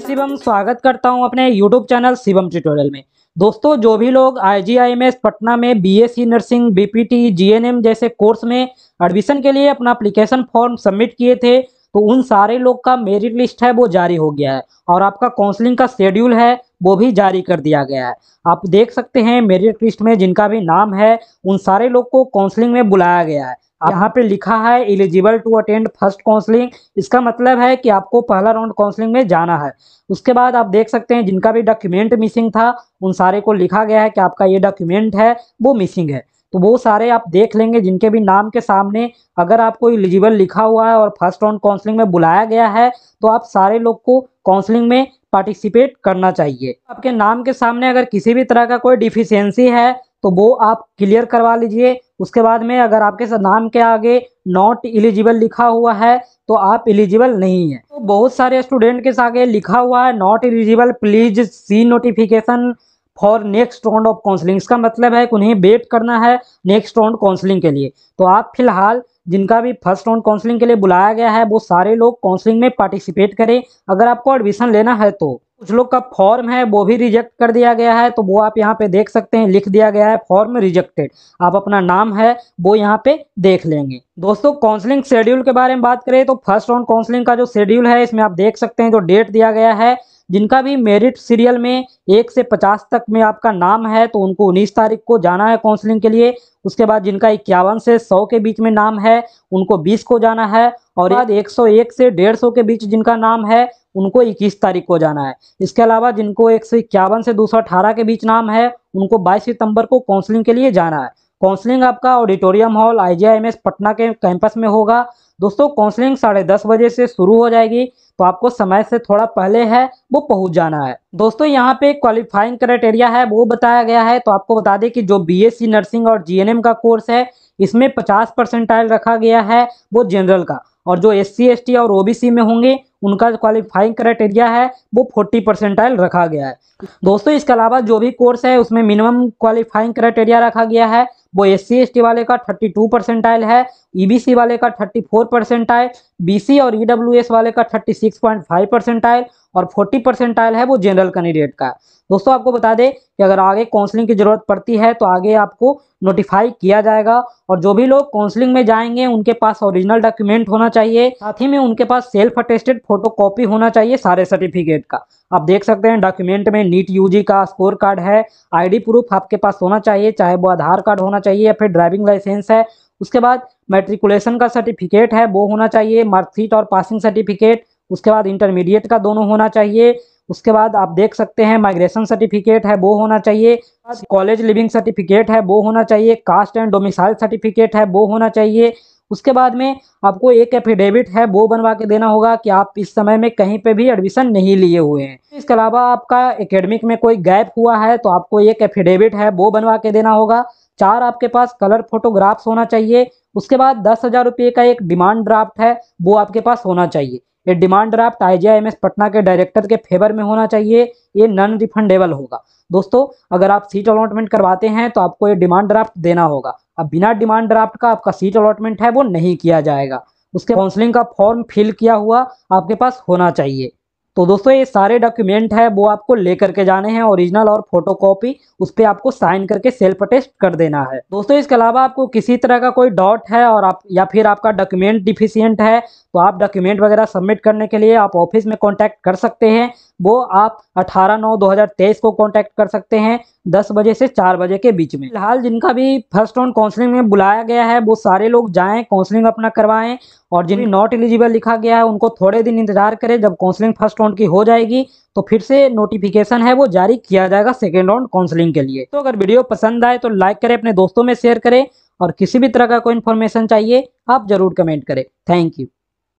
शिवम स्वागत करता हूं अपने YouTube चैनल शिवम ट्यूटोरियल में दोस्तों जो भी लोग आईजीआईएमएस पटना में बीएससी नर्सिंग बीपीटी जीएनएम जैसे कोर्स में एडमिशन के लिए अपना अप्लीकेशन फॉर्म सबमिट किए थे तो उन सारे लोग का मेरिट लिस्ट है वो जारी हो गया है और आपका काउंसलिंग का शेड्यूल है वो भी जारी कर दिया गया है आप देख सकते हैं मेरिट लिस्ट में जिनका भी नाम है उन सारे लोग को काउंसलिंग में बुलाया गया है यहाँ पे लिखा है eligible to attend first counselling इसका मतलब है कि आपको पहला राउंड काउंसलिंग में जाना है उसके बाद आप देख सकते हैं जिनका भी डॉक्यूमेंट मिसिंग था उन सारे को लिखा गया है कि आपका ये डॉक्यूमेंट है वो मिसिंग है तो वो सारे आप देख लेंगे जिनके भी नाम के सामने अगर आपको एलिजिबल लिखा हुआ है और फर्स्ट राउंड काउंसलिंग में बुलाया गया है तो आप सारे लोग को काउंसलिंग में पार्टिसिपेट करना चाहिए आपके नाम के सामने अगर किसी भी तरह का कोई डिफिशियंसी है तो वो आप क्लियर करवा लीजिए उसके बाद में अगर आपके नाम के आगे नॉट एलिजिबल लिखा हुआ है तो आप एलिजिबल नहीं है तो बहुत सारे स्टूडेंट के आगे लिखा हुआ है not eligible please see notification for next round of counselling इसका मतलब है कि उन्हें वेट करना है नेक्स्ट राउंड काउंसलिंग के लिए तो आप फिलहाल जिनका भी फर्स्ट राउंड काउंसलिंग के लिए बुलाया गया है वो सारे लोग काउंसलिंग में पार्टिसिपेट करें अगर आपको एडमिशन लेना है तो कुछ लोग का फॉर्म है वो भी रिजेक्ट कर दिया गया है तो वो आप यहाँ पे देख सकते हैं लिख दिया गया है फॉर्म रिजेक्टेड आप अपना नाम है वो यहाँ पे देख लेंगे दोस्तों काउंसलिंग शेड्यूल के बारे में बात करें तो फर्स्ट राउंड काउंसलिंग का जो शेड्यूल है इसमें आप देख सकते हैं जो डेट दिया गया है जिनका भी मेरिट सीरियल में एक से पचास तक में आपका नाम है तो उनको उन्नीस तारीख को जाना है काउंसलिंग के लिए उसके बाद जिनका इक्यावन से सौ के बीच में नाम है उनको बीस को जाना है और बाद हाँ। 101 से 150 के बीच जिनका नाम है उनको 21 तारीख को जाना है इसके अलावा जिनको एक सौ इक्यावन से दो के बीच नाम है उनको 22 सितंबर को काउंसलिंग के लिए जाना है काउंसलिंग आपका ऑडिटोरियम हॉल आईजीआईएमएस पटना के कैंपस में होगा दोस्तों काउंसलिंग साढ़े दस बजे से शुरू हो जाएगी तो आपको समय से थोड़ा पहले है वो पहुंच जाना है दोस्तों यहाँ पे क्वालिफाइंग क्राइटेरिया है वो बताया गया है तो आपको बता दें कि जो बीएससी नर्सिंग और जीएनएम का कोर्स है इसमें 50 परसेंटाइल रखा गया है वो जनरल का और जो एस सी और ओबीसी में होंगे उनका क्वालिफाइंग क्राइटेरिया है वो फोर्टी परसेंटाइल रखा गया है दोस्तों इसके अलावा जो भी कोर्स है उसमें मिनिमम क्वालिफाइंग क्राइटेरिया रखा गया है वो एस सी वाले का थर्टी टू परसेंटाइल है ईबीसी e वाले का थर्टी फोर परसेंटाइल बी और ईडब्ल्यूएस e वाले का thirty six point five percentile और फोर्टी परसेंटाइल है वो जनरल कैंडिडेट का है दोस्तों आपको बता दें कि अगर आगे काउंसलिंग की ज़रूरत पड़ती है तो आगे आपको नोटिफाई किया जाएगा और जो भी लोग काउंसलिंग में जाएंगे उनके पास ओरिजिनल डॉक्यूमेंट होना चाहिए साथ ही में उनके पास सेल्फ अटेस्टेड फोटो कॉपी होना चाहिए सारे सर्टिफिकेट का आप देख सकते हैं डॉक्यूमेंट में नीट यू का स्कोर कार्ड है आई प्रूफ आपके पास होना चाहिए चाहे वो आधार कार्ड होना चाहिए या फिर ड्राइविंग लाइसेंस है उसके बाद मेट्रिकुलेशन का सर्टिफिकेट है वो होना चाहिए मार्कशीट और पासिंग सर्टिफिकेट उसके बाद इंटरमीडिएट का दोनों होना चाहिए उसके बाद आप देख सकते हैं माइग्रेशन सर्टिफिकेट है वो होना चाहिए कॉलेज लिविंग सर्टिफिकेट है वो होना चाहिए कास्ट एंड डोमिसाइल सर्टिफिकेट है वो होना चाहिए उसके बाद में आपको एक एफिडेविट है वो बनवा के देना होगा कि आप इस समय में कहीं पे भी एडमिशन नहीं लिए हुए हैं इसके अलावा आपका एकेडमिक में कोई गैप हुआ है तो आपको एक एफिडेविट है वो बनवा के देना होगा चार आपके पास कलर फोटोग्राफ्स होना चाहिए उसके बाद दस हज़ार रुपये का एक डिमांड ड्राफ्ट है वो आपके पास होना चाहिए ये demand draft I G Patna के डायरेक्टर के फेवर में होना चाहिए ये नॉन रिफंडेबल होगा दोस्तों अगर आप सीट अलॉटमेंट करवाते हैं तो आपको ये डिमांड ड्राफ्ट देना होगा अब बिना डिमांड ड्राफ्ट का आपका सीट अलॉटमेंट है वो नहीं किया जाएगा उसके काउंसलिंग का फॉर्म फिल किया हुआ आपके पास होना चाहिए तो दोस्तों ये सारे डॉक्यूमेंट है वो आपको लेकर के जाने हैं ओरिजिनल और फोटो कॉपी उस पर आपको साइन करके सेल्फ अटेस्ट कर देना है दोस्तों इसके अलावा आपको किसी तरह का कोई डॉट है और आप या फिर आपका डॉक्यूमेंट डिफिशियंट है तो आप डॉक्यूमेंट वगैरह सबमिट करने के लिए आप ऑफिस में कॉन्टैक्ट कर सकते हैं वो आप 18 नौ 2023 को कॉन्टैक्ट कर सकते हैं 10 बजे से 4 बजे के बीच में फिलहाल जिनका भी फर्स्ट राउंड काउंसलिंग में बुलाया गया है वो सारे लोग जाएं काउंसलिंग अपना करवाएं और जिन्हें नॉट एलिजिबल लिखा गया है उनको थोड़े दिन इंतजार करें जब काउंसलिंग फर्स्ट राउंड की हो जाएगी तो फिर से नोटिफिकेशन है वो जारी किया जाएगा सेकेंड राउंड काउंसलिंग के लिए तो अगर वीडियो पसंद आए तो लाइक करें अपने दोस्तों में शेयर करें और किसी भी तरह का कोई इन्फॉर्मेशन चाहिए आप ज़रूर कमेंट करें थैंक यू